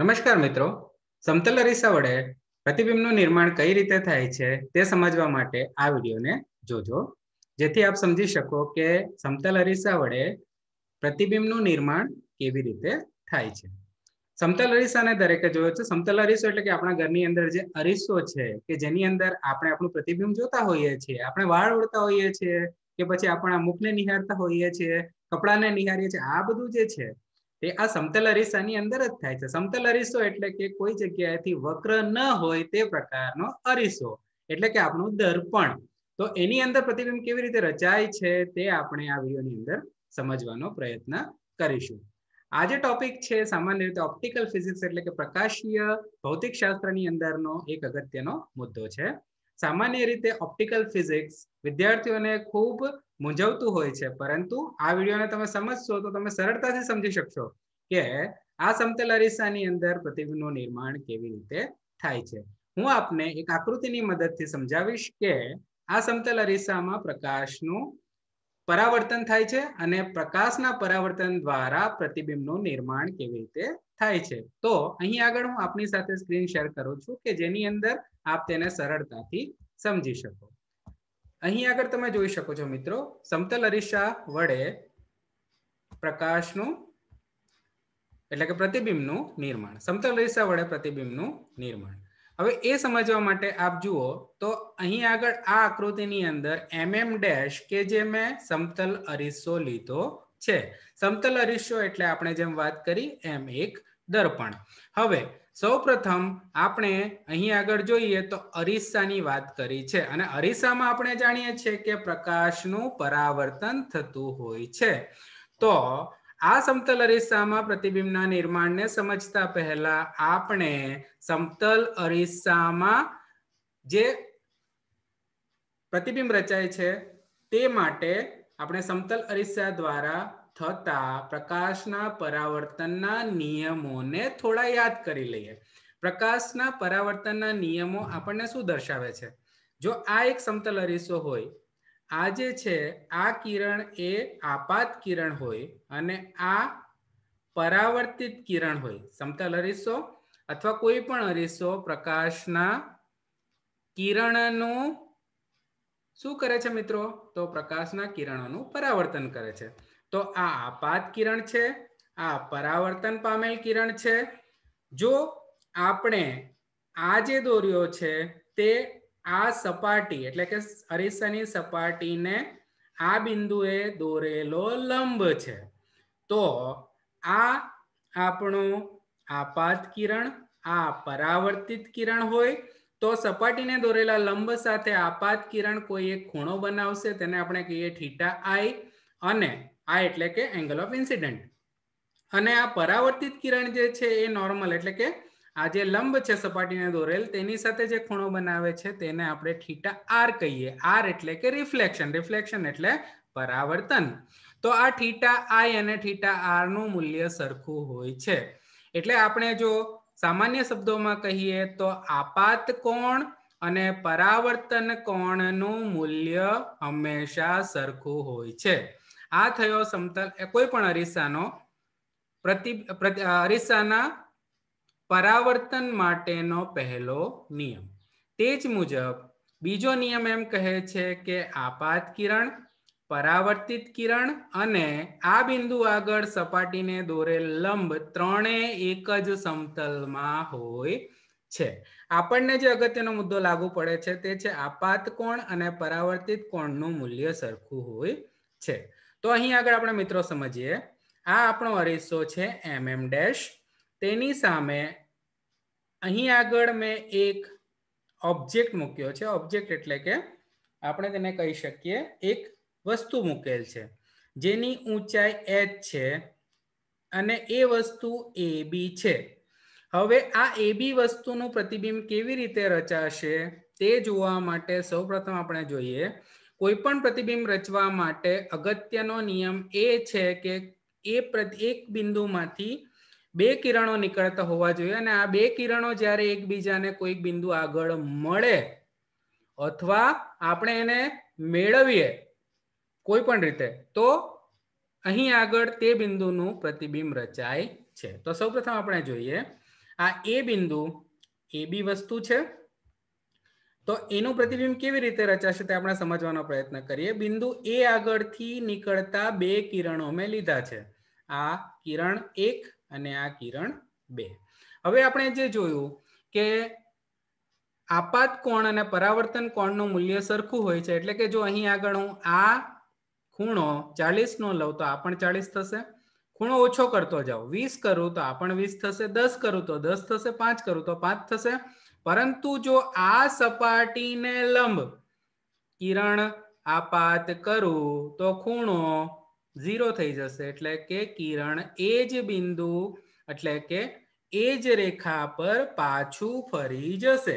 નમસ્કાર મિત્રો સમતલ અરીસા વડે પ્રતિબિંબનું નિર્માણ કઈ રીતે થાય છે તે સમજવા માટે આ વિડીયોને જોજો જેથી આપ સમજી શકો કે સમતલ અરીસા વડે પ્રતિબિંબનું નિર્માણ કેવી રીતે થાય છે સમતલ અરીસાને દરેકે જોયો છે સમતલ અરીસો એટલે કે આપણા ઘરની અંદર જે અરીસો છે કે જેની અંદર આપણે આપણું પ્રતિબિંબ જોતા હોઈએ છીએ આપણે વાળ ઉડતા હોઈએ છીએ કે પછી આપણા મુખને નિહાળતા હોઈએ છીએ કપડાને નિહાળીએ છીએ આ બધું જે છે તે આ સમતલ અરીસાની અંદર જ થાય છે સમતલ અરીસો એટલે કે કોઈ જગ્યાએથી વક્ર ન હોય તે પ્રકારનો અરીસો એટલે કે આપણું દર્પણ તો એની અંદર પ્રતિબિંબ કેવી રીતે રચાય છે તે આપણે આ વિડીયોની અંદર સમજવાનો પ્રયત્ન કરીશું આજે ટોપિક છે સામાન્ય રીતે ઓપ્ટિકલ ફિઝિક્સ એટલે કે પ્રકાશીય ભૌતિકશાસ્ત્રની અંદરનો એક અગત્યનો મુદ્દો છે સામાન્ય રીતે ઓપ્ટિકલ ફિઝિક્સ વિદ્યાર્થીઓને ખૂબ મૂંઝવતું હોય છે પરંતુ આ વિડીયોને તમે સમજશો તો તમે સરળતાથી સમજી શકશો કે આ સમતલ અરીસાની અંદર પ્રતિબિંબનું નિર્માણ કેવી રીતે થાય છે હું આપને એક આકૃતિની મદદથી સમજાવીશ કે આ સમતલ અરીસામાં પ્રકાશનું પરાવર્તન થાય છે અને પ્રકાશના પરાવર્તન દ્વારા પ્રતિબિંબનું નિર્માણ કેવી રીતે થાય છે તો અહીં આગળ હું આપની સાથે સ્ક્રીન શેર કરું છું કે જેની અંદર આપ તેને સરળતાથી સમજી શકો અહીં આગળ તમે જોઈ શકો છો મિત્રો સમતલ અરીસા વડે પ્રકાશનું એટલે કે પ્રતિબિંબનું નિર્માણ સમતલ અરીસા વડે પ્રતિબિંબનું નિર્માણ હવે એ સમજવા માટે આપ જુઓ તો અહીં આગળ આ આકૃતિની અંદર એમએમ ડેશ કે જે મેં સમતલ અરીસો લીધો છે સમતલ અરીસો એટલે આપણે જેમ વાત કરી એમ એક દર્પણ હવે સૌપ્રથમ આપણે અહીં આગળ જોઈએ તો અરીસાની વાત કરી છે અને અરીસામાં આપણે જાણીએ છીએ કે પ્રકાશનું પરાવર્તન થતું હોય છે તો આ સમતલ અરીસામાં પ્રતિબિંબના નિર્માણને સમજતા પહેલા આપણે સમતલ અરીસામાં જે પ્રતિબિંબ રચાય છે તે માટે આપણે સમતલ અરીસા દ્વારા થતા પ્રકાશના પરાવર્તનના નિયમોને થોડા યાદ કરી લઈએ પ્રકાશના પરાવર્તનના નિયમો આપણને શું દર્શાવે છે જો આ એક સમતલ અરીસો હોય આ જે છે આ કિરણ એ આપાત કિરણ હોય અને આ પરાવર્તિત કિરણ હોય સમતલ અરીસો અથવા કોઈ પણ અરીસો પ્રકાશના કિરણનું શું કરે છે મિત્રો તો પ્રકાશના કિરણોનું પરાવર્તન કરે છે તો આ આપાત કિરણ છે આ પરાવર્તન પામેલ કિરણ છે જો આપણે આ જે દોર્યો છે તે આ સપાટી એટલે કે અરીસાની સપાટીને આ બિંદુએ દોરેલો લંબ છે તો આ આપણું આપાત કિરણ આ પરાવર્તિત કિરણ હોય તો સપાટીને દોરેલા લંબ સાથે આપાત કિરણ કોઈ એક ખૂણો બનાવશે તેને આપણે કહીએ થીટા આઈ અને આ એટલે કે એંગલ ઓફ ઇન્સિડન્ટ અને આ પરાવર્તિત કિરણ જે છે એ નોર્મલ એટલે કે આ જે લંબ છે સપાટીને દોરેલ તેની સાથે જે ખૂણો બનાવે છે તેને આપણે થીટા આર કહીએ આર એટલે કે રિફ્લેક્શન રિફ્લેક્શન એટલે પરાવર્તન તો આ થીટા આઈ અને થીટા આર નું મૂલ્ય સરખું હોય છે એટલે આપણે જો સામાન્ય શબ્દોમાં કહીએ તો આપાત કોણ અને પરાવર્તન કોણનું મૂલ્ય હંમેશા સરખું હોય છે આ થયો સમતલ એ કોઈ પણ અરીસાનો પ્રતિ અરીસાના પરાવર્તન માટેનો પહેલો નિયમ તે જ મુજબ બીજો નિયમ એમ કહે છે કે આપાત કિરણ પરાવર્તિત કિરણ અને આ બિંદુ આગળ સપાટીને દોરેલ લંબ ત્રણેય એક જ સમતલમાં હોય છે આપણને જે અગત્યનો મુદ્દો લાગુ પડે છે તે છે આપાત કોણ અને પરાવર્તિત કોણનું મૂલ્ય સરખું હોય છે તો અહીં આગળ આપણે મિત્રો સમજીએ આ આપણો અરીસો છે એમએમ mm ડેશ તેની સામે અહીં આગળ મેં એક ઓબ્જેક્ટ મૂક્યો છે ઓબ્જેક્ટ એટલે કે આપણે તેને કહી શકીએ એક વસ્તુ મૂકેલ છે જેની ઊંચાઈ એચ છે અને એ વસ્તુ એ બી છે હવે આ એ બી વસ્તુનું પ્રતિબિંબ કેવી રીતે રચાશે તે જોવા માટે સૌપ્રથમ આપણે જોઈએ કોઈ પણ પ્રતિબિંબ રચવા માટે અગત્યનો નિયમ એ છે કે એ એક બિંદુમાંથી બે કિરણો નીકળતા હોવા જોઈએ અને આ બે કિરણો જ્યારે એકબીજાને કોઈક બિંદુ આગળ મળે અથવા આપણે એને મેળવીએ કોઈ પણ રીતે તો અહીં આગળ તે બિંદુનું પ્રતિબિંબ રચાય છે તો સૌપ્રથમ આપણે જોઈએ આ એ બિંદુ એ બી વસ્તુ છે તો એનું પ્રતિબિંબ કેવી રીતે રચાશે તે આપણે સમજવાનો પ્રયત્ન કરીએ બિંદુ એ આગળથી નીકળતા બે કિરણો મેં લીધા છે આ કિરણ એક અને આ કિરણ બે હવે આપણે જે જોયું કે આપાત કોણ અને પરાવર્તન કોણનું મૂલ્ય સરખું હોય છે એટલે કે જો અહીં આગળ હું આ ખૂણો ચાલીસ ચાલીસનો લઉં તો આ પણ ચાલીસ થશે ખૂણો ઓછો કરતો જાઉં વીસ કરું તો આ પણ વીસ થશે દસ કરું તો દસ થશે પાંચ કરું તો પાંચ થશે પરંતુ જો આ સપાટીને લંબ કિરણ આપાત કરું તો ખૂણો ઝીરો થઈ જશે એટલે કે કિરણ એ જ બિંદુ એટલે કે એ જ રેખા પર પાછું ફરી જશે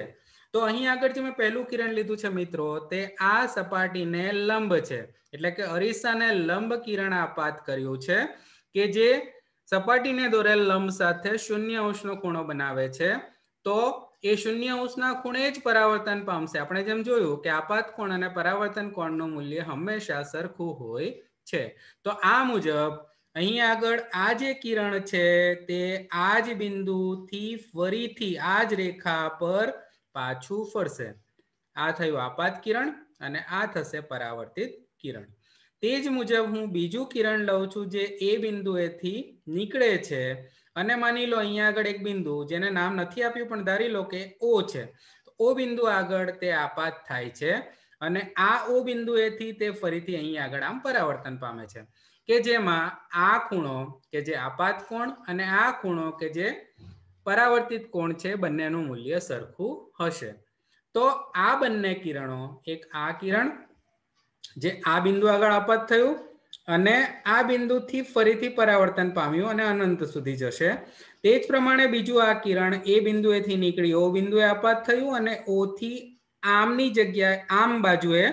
તો અહીં આગળ જે મેં પહેલું કિરણ લીધું છે મિત્રો તે આ સપાટીને લંબ છે એટલે કે અરીસાને લંબ કિરણ આપાત કર્યું છે કે જે સપાટીને દોરેલ લંબ સાથે શૂન્ય અંશનો ખૂણો બનાવે છે તો એ શૂન્ય અંશના ખૂણે જ પરાવર્તન પામશે આપણે જેમ જોયું કે આપાત કોણ અને પરાવર્તન કોણનું મૂલ્ય હંમેશા સરખું હોય છે તો આ મુજબ અહીં આગળ આ જે કિરણ છે તે આ જ બિંદુથી ફરીથી આ જ રેખા પર પાછું ફરશે આ થયું આપાત કિરણ અને આ થશે પરાવર્તિત કિરણ તે જ મુજબ હું બીજું કિરણ લઉં છું જે એ બિંદુએથી નીકળે છે અને માની લો અહીંયા આગળ એક બિંદુ જેને નામ નથી આપ્યું પણ ધારી લો કે ઓ છે તો ઓ બિંદુ આગળ તે આપાત થાય છે અને આ ઓ બિંદુ એથી તે ફરીથી અહીં આગળ આમ પરાવર્તન પામે છે કે જેમાં આ ખૂણો કે જે આપાત કોણ અને આ ખૂણો કે જે પરાવર્તિત કોણ છે બંનેનું મૂલ્ય સરખું હશે તો આ બંને કિરણો એક આ કિરણ જે આ બિંદુ આગળ આપાત થયું અને આ બિંદુથી ફરીથી પરાવર્તન પામ્યું અને અનંત સુધી જશે તે જ પ્રમાણે બીજું આ કિરણ એ બિંદુએથી નીકળી ઓ બિંદુએ આપાત થયું અને ઓથી આમની જગ્યાએ આમ બાજુએ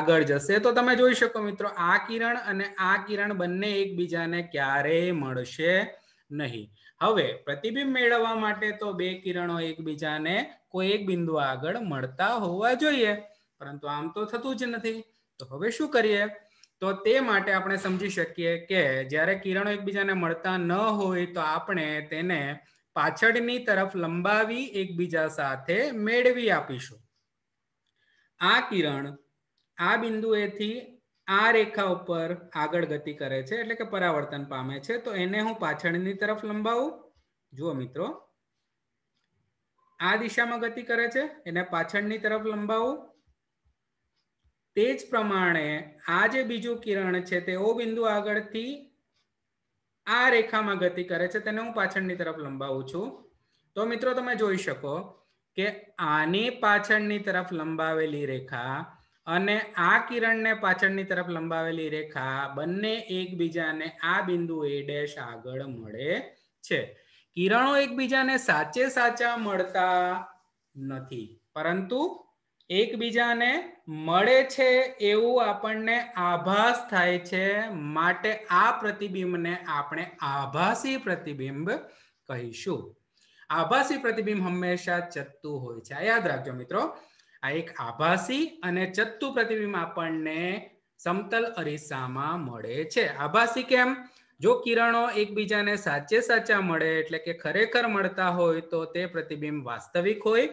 આગળ જશે તો તમે જોઈ શકો મિત્રો આ કિરણ અને આ કિરણ બંને એકબીજાને ક્યારેય મળશે નહીં હવે પ્રતિબિંબ મેળવવા માટે તો બે કિરણો એકબીજાને કોઈ એક બિંદુ આગળ મળતા હોવા જોઈએ પરંતુ આમ તો થતું જ નથી તો હવે શું કરીએ તો તે માટે આપણે સમજી શકીએ કે જ્યારે કિરણો એકબીજાને મળતા ન હોય તો આપણે તેને પાછળની તરફ લંબાવી એકબીજા સાથે મેળવી આપીશું આ કિરણ આ બિંદુએથી આ રેખા ઉપર આગળ ગતિ કરે છે એટલે કે પરાવર્તન પામે છે તો એને હું પાછળની તરફ લંબાવું જુઓ મિત્રો આ દિશામાં ગતિ કરે છે એને પાછળની તરફ લંબાવું તે જ પ્રમાણે આ જે બીજું કિરણ છે તે ઓ બિંદુ આગળથી આ રેખામાં ગતિ કરે છે તેને હું પાછળની તરફ લંબાવું છું તો મિત્રો તમે જોઈ શકો કે આની પાછળની તરફ લંબાવેલી રેખા અને આ કિરણને પાછળની તરફ લંબાવેલી રેખા બંને એકબીજાને આ બિંદુ એ ડેશ આગળ મળે છે કિરણો એકબીજાને સાચે સાચા મળતા નથી પરંતુ એકબીજાને મળે છે એવું આપણને આભાસ થાય છે માટે આ પ્રતિબિંબને આપણે આભાસી પ્રતિબિંબ કહીશું આભાસી પ્રતિબિંબ હંમેશા ચત્તું હોય છે યાદ રાખજો મિત્રો આ એક આભાસી અને ચત્તું પ્રતિબિંબ આપણને સમતલ અરીસામાં મળે છે આભાસી કેમ જો કિરણો એકબીજાને સાચે સાચા મળે એટલે કે ખરેખર મળતા હોય તો તે પ્રતિબિંબ વાસ્તવિક હોય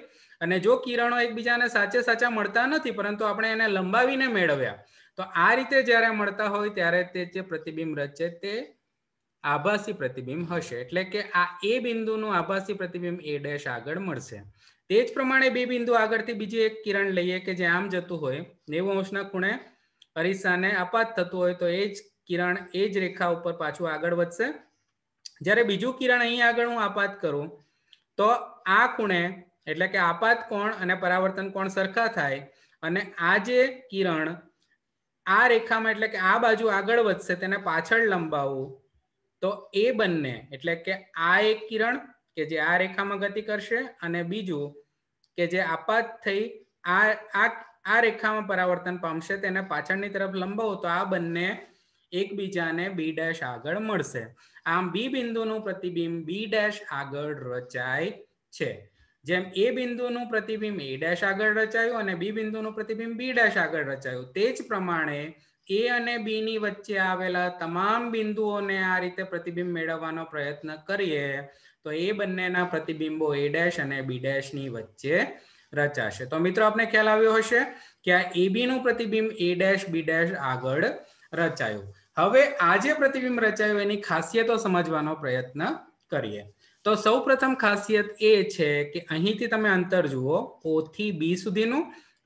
અને જો કિરણો એકબીજાને સાચે સાચા મળતા નથી પરંતુ આપણે એને લંબાવીને મેળવ્યા તો આ રીતે જ્યારે મળતા હોય ત્યારે તે જે પ્રતિબિંબ રચે તે આભાસી પ્રતિબિંબ હશે એટલે કે આ એ બિંદુનું આભાસી પ્રતિબિંબ એ ડેશ આગળ મળશે તે જ પ્રમાણે બે બિંદુ આગળથી બીજી એક કિરણ લઈએ કે જે આમ જતું હોય નેવું અંશના ખૂણે અરીસાને અપાત થતું હોય તો એ જ કિરણ એ જ રેખા ઉપર પાછું આગળ વધશે જ્યારે બીજું કિરણ અહીં આગળ હું આપાત કરું તો આ ખૂણે એટલે કે આપાત કોણ અને પરાવર્તન કોણ સરખા થાય અને આ જે કિરણ આ રેખામાં એટલે કે આ બાજુ આગળ વધશે તેને પાછળ લંબાવવું તો એ બંને એટલે કે આ એક કિરણ કે જે આ રેખામાં ગતિ કરશે અને બીજું કે જે આપાત થઈ આ આ આ રેખામાં પરાવર્તન પામશે તેને પાછળની તરફ લંબાવો તો આ બંને એકબીજાને બી ડેશ આગળ મળશે આમ બી બિંદુનું પ્રતિબિંબ બી ડેશ આગળ રચાય છે જેમ એ બિંદુનું પ્રતિબિંબ એ ડેશ આગળ રચાયું અને બી બિંદુનું પ્રતિબિંબ બી ડેશ આગળ રચાયું તે જ પ્રમાણે એ અને બી ની વચ્ચે આવેલા તમામ બિંદુઓને આ રીતે પ્રતિબિંબ મેળવવાનો પ્રયત્ન કરીએ તો એ બંનેના પ્રતિબિંબો એ ડેશ અને બી ડેશ ની વચ્ચે રચાશે તો મિત્રો આપને ખ્યાલ આવ્યો હશે કે આ એબી નું પ્રતિબિંબ એ ડેશ બી ડેશ આગળ રચાયું હવે આ જે પ્રતિબિંબ રચાયું એની ખાસિયતો સમજવાનો પ્રયત્ન કરીએ તો સૌ પ્રથમ ખાસિયત એ છે કે અહીંથી તમે અંતર જુઓ ઓ થી બી સુધીનું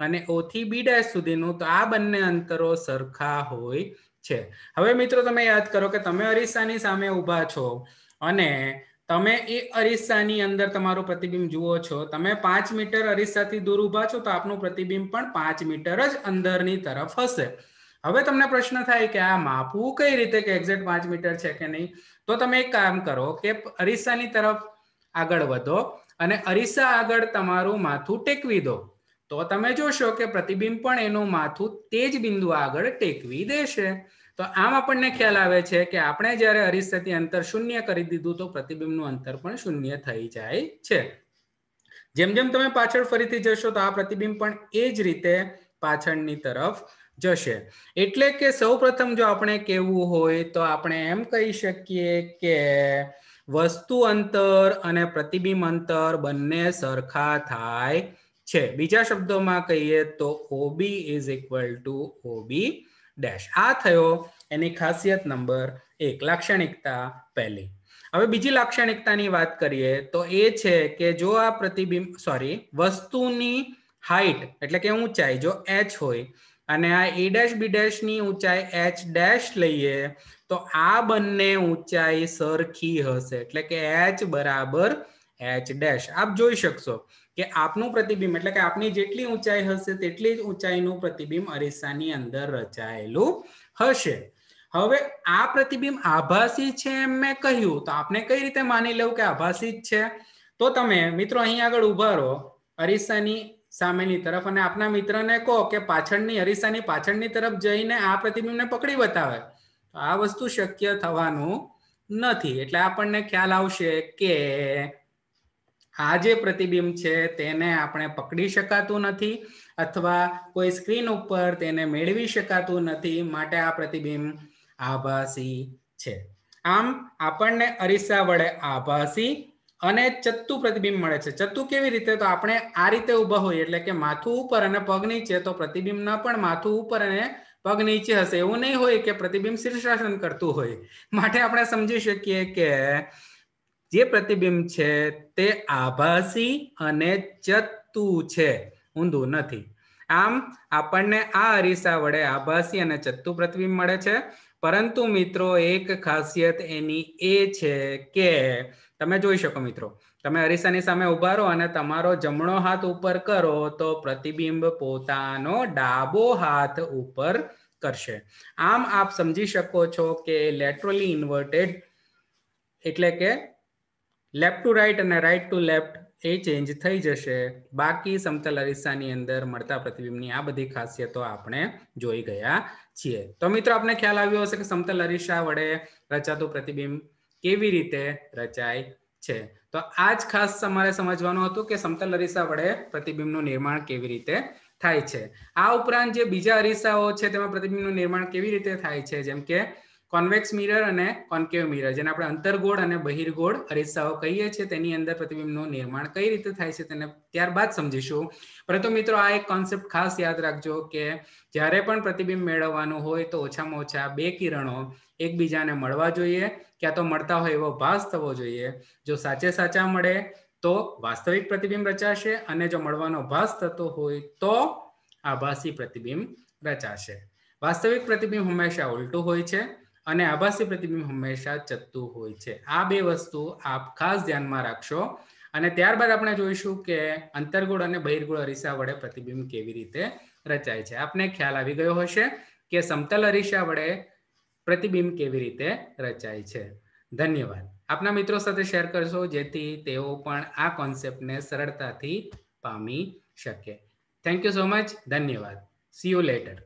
અને ઓ થી બી ડેશ સુધીનું તો આ બંને અંતરો સરખા હોય છે હવે મિત્રો તમે યાદ કરો કે તમે અરીસાની સામે ઊભા છો અને તમે એ અરીસાની અંદર તમારું પ્રતિબિંબ જુઓ છો તમે પાંચ મીટર અરીસાથી દૂર ઊભા છો તો આપનું પ્રતિબિંબ પણ પાંચ મીટર જ અંદરની તરફ હશે હવે તમને પ્રશ્ન થાય કે આ માપવું કઈ રીતે કે એક્ઝેક્ટ પાંચ મીટર છે કે નહીં તો તમે એક કામ કરો કે અરીસાની તરફ આગળ વધો અને અરીસા આગળ તમારું માથું ટેકવી દો તો તમે જોશો કે પ્રતિબિંબ પણ એનું માથું તે જ બિંદુ આગળ ટેકવી દેશે તો આમ આપણને ખ્યાલ આવે છે કે આપણે જ્યારે અરીસાથી અંતર શૂન્ય કરી દીધું તો પ્રતિબિંબનું અંતર પણ શૂન્ય થઈ જાય છે જેમ જેમ તમે પાછળ ફરીથી જશો તો આ પ્રતિબિંબ પણ એ જ રીતે પાછળની તરફ જશે એટલે કે સૌપ્રથમ જો આપણે કહેવું હોય તો આપણે એમ કહી શકીએ કે વસ્તુ અંતર અને પ્રતિબિંબ અંતર બંને સરખા થાય છે બીજા શબ્દોમાં કહીએ તો OB is equal to OB dash આ થયો એની ખાસિયત નંબર એક લાક્ષણિકતા પહેલી હવે બીજી લાક્ષણિકતાની વાત કરીએ તો એ છે કે જો આ પ્રતિબિંબ સોરી વસ્તુની હાઈટ એટલે કે ઊંચાઈ જો એચ હોય અને આ એ ડેશ બી ડેશ ની ઊંચાઈ એચ ડેશ લઈએ તો આ બંને ઊંચાઈ સરખી હશે એટલે કે એચ બરાબર એચ ડેશ આપ જોઈ શકશો કે આપનું પ્રતિબિંબ એટલે કે આપની જેટલી ઊંચાઈ હશે તેટલી જ ઊંચાઈનું પ્રતિબિંબ અરીસાની અંદર રચાયેલું હશે હવે આ પ્રતિબિંબ આભાસી છે એમ મેં કહ્યું તો આપણે કઈ રીતે માની લેવું કે આભાસી જ છે તો તમે મિત્રો અહીં આગળ ઉભા રહો અરીસાની સામેની તરફ અને આપના મિત્રને કહો કે પાછળની અરીસાની પાછળની તરફ જઈને આ પ્રતિબિંબને પકડી બતાવે તો આ વસ્તુ શક્ય થવાનું નથી એટલે આપણને ખ્યાલ આવશે કે આ જે પ્રતિબિંબ છે તેને આપણે પકડી શકાતું નથી અથવા કોઈ સ્ક્રીન ઉપર તેને મેળવી શકાતું નથી માટે આ પ્રતિબિંબ આભાસી છે આમ આપણને અરીસા વડે આભાસી અને ચત્તુ પ્રતિબિંબ મળે છે ચત્તુ કેવી રીતે તો આપણે આ રીતે ઊભા હોઈએ એટલે કે માથું ઉપર અને પગ નીચે તો પ્રતિબિંબ ના પણ માથું ઉપર અને પગ નીચે હશે એવું નહીં હોય કે પ્રતિબિંબ શીર્ષાસન કરતું હોય માટે આપણે સમજી શકીએ કે જે પ્રતિબિંબ છે તે આભાસી અને ચત્તુ છે ઊંધું નથી આમ આપણને આ અરીસા વડે આભાસી અને ચત્તુ પ્રતિબિંબ મળે છે પરંતુ મિત્રો એક ખાસિયત એની એ છે કે તમે જોઈ શકો મિત્રો તમે અરીસાની સામે ઉભા રહો અને તમારો જમણો હાથ ઉપર કરો તો પ્રતિબિંબ પોતાનો ડાબો હાથ ઉપર કરશે આમ આપ સમજી શકો છો કે લેટરલી ઇન્વર્ટેડ એટલે કે લેફ્ટ ટુ રાઈટ અને રાઈટ ટુ લેફ્ટ એ ચેન્જ થઈ જશે બાકી સમતલ અરીસાની અંદર મળતા પ્રતિબિંબની આ બધી ખાસિયતો આપણે જોઈ ગયા છીએ તો મિત્રો આપને ખ્યાલ આવ્યો હશે કે સમતલ અરીસા વડે રચાતું પ્રતિબિંબ કેવી રીતે રચાય છે તો આ જ ખાસ તમારે સમજવાનું હતું કે સમતલ અરીસા વડે પ્રતિબિંબનું નિર્માણ કેવી રીતે થાય છે આ ઉપરાંત જે બીજા અરીસાઓ છે તેમાં પ્રતિબિંબનું નિર્માણ કેવી રીતે થાય છે જેમ કે કોન્વેક્સ મિરર અને કોન્કેવ મિરર જેને આપણે અંતરગોળ અને બહિર્ગોળ અરીસાઓ કહીએ છીએ તેની અંદર પ્રતિબિંબનું નિર્માણ કઈ રીતે થાય છે તેને ત્યારબાદ સમજીશું પરંતુ મિત્રો આ એક કોન્સેપ્ટ ખાસ યાદ રાખજો કે જ્યારે પણ પ્રતિબિંબ મેળવવાનું હોય તો ઓછામાં ઓછા બે કિરણો એકબીજાને મળવા જોઈએ ક્યાં તો મળતા હોય એવો ભાસ થવો જોઈએ જો સાચે સાચા મળે તો વાસ્તવિક પ્રતિબિંબ રચાશે અને જો મળવાનો ભાસ થતો હોય તો આભાસી પ્રતિબિંબ રચાશે વાસ્તવિક પ્રતિબિંબ હંમેશા ઉલટું હોય છે અને આભાસી પ્રતિબિંબ હંમેશા ચતું હોય છે આ બે વસ્તુ આપ ખાસ ધ્યાનમાં રાખશો અને ત્યારબાદ આપણે જોઈશું કે અંતર્ગોળ અને બહિર્ગોળ અરીસા વડે પ્રતિબિંબ કેવી રીતે રચાય છે આપને ખ્યાલ આવી ગયો હશે કે સમતલ અરીસા વડે પ્રતિબિંબ કેવી રીતે રચાય છે ધન્યવાદ આપના મિત્રો સાથે શેર કરશો જેથી તેઓ પણ આ કોન્સેપ્ટને સરળતાથી પામી શકે થેન્ક યુ સો મચ ધન્યવાદ સી યુ લેટર